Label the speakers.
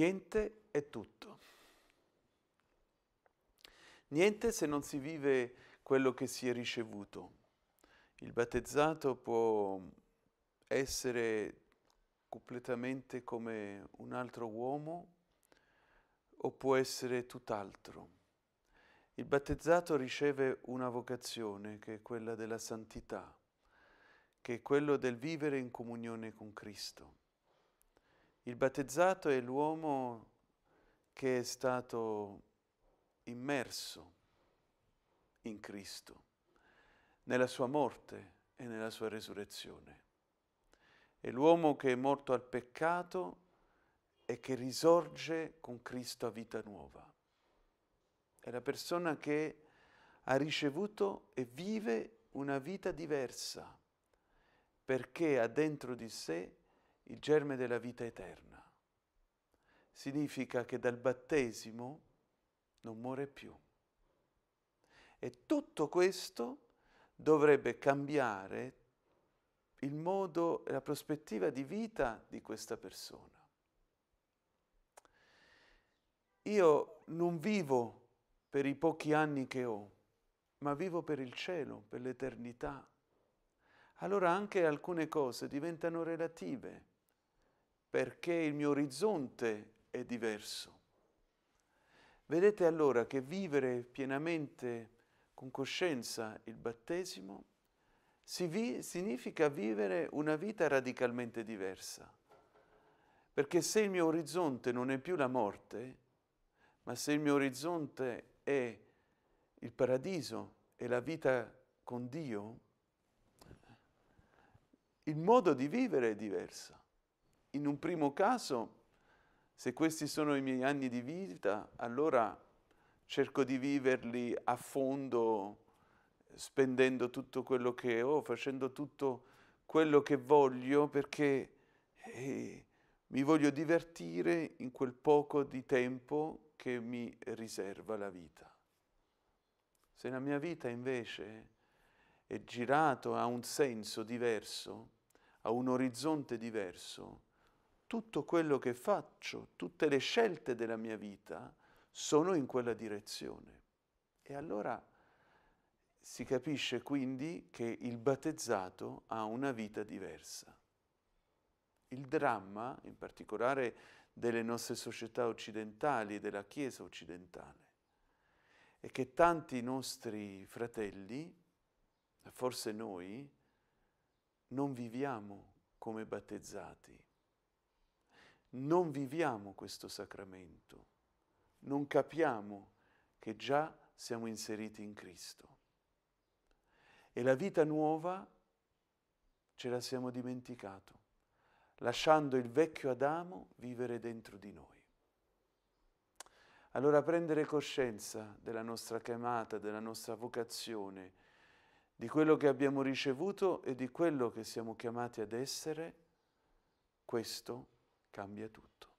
Speaker 1: Niente è tutto. Niente se non si vive quello che si è ricevuto. Il battezzato può essere completamente come un altro uomo o può essere tutt'altro. Il battezzato riceve una vocazione che è quella della santità, che è quello del vivere in comunione con Cristo. Il battezzato è l'uomo che è stato immerso in Cristo, nella sua morte e nella sua resurrezione. È l'uomo che è morto al peccato e che risorge con Cristo a vita nuova. È la persona che ha ricevuto e vive una vita diversa perché ha dentro di sé il germe della vita eterna. Significa che dal battesimo non muore più. E tutto questo dovrebbe cambiare il modo e la prospettiva di vita di questa persona. Io non vivo per i pochi anni che ho, ma vivo per il cielo, per l'eternità. Allora anche alcune cose diventano relative perché il mio orizzonte è diverso. Vedete allora che vivere pienamente con coscienza il battesimo si vi significa vivere una vita radicalmente diversa. Perché se il mio orizzonte non è più la morte, ma se il mio orizzonte è il paradiso e la vita con Dio, il modo di vivere è diverso. In un primo caso, se questi sono i miei anni di vita, allora cerco di viverli a fondo, spendendo tutto quello che ho, facendo tutto quello che voglio, perché eh, mi voglio divertire in quel poco di tempo che mi riserva la vita. Se la mia vita invece è girata a un senso diverso, a un orizzonte diverso, tutto quello che faccio, tutte le scelte della mia vita sono in quella direzione. E allora si capisce quindi che il battezzato ha una vita diversa. Il dramma, in particolare delle nostre società occidentali, della Chiesa occidentale, è che tanti nostri fratelli, forse noi, non viviamo come battezzati non viviamo questo sacramento, non capiamo che già siamo inseriti in Cristo. E la vita nuova ce la siamo dimenticato, lasciando il vecchio Adamo vivere dentro di noi. Allora prendere coscienza della nostra chiamata, della nostra vocazione, di quello che abbiamo ricevuto e di quello che siamo chiamati ad essere, questo è cambia tutto.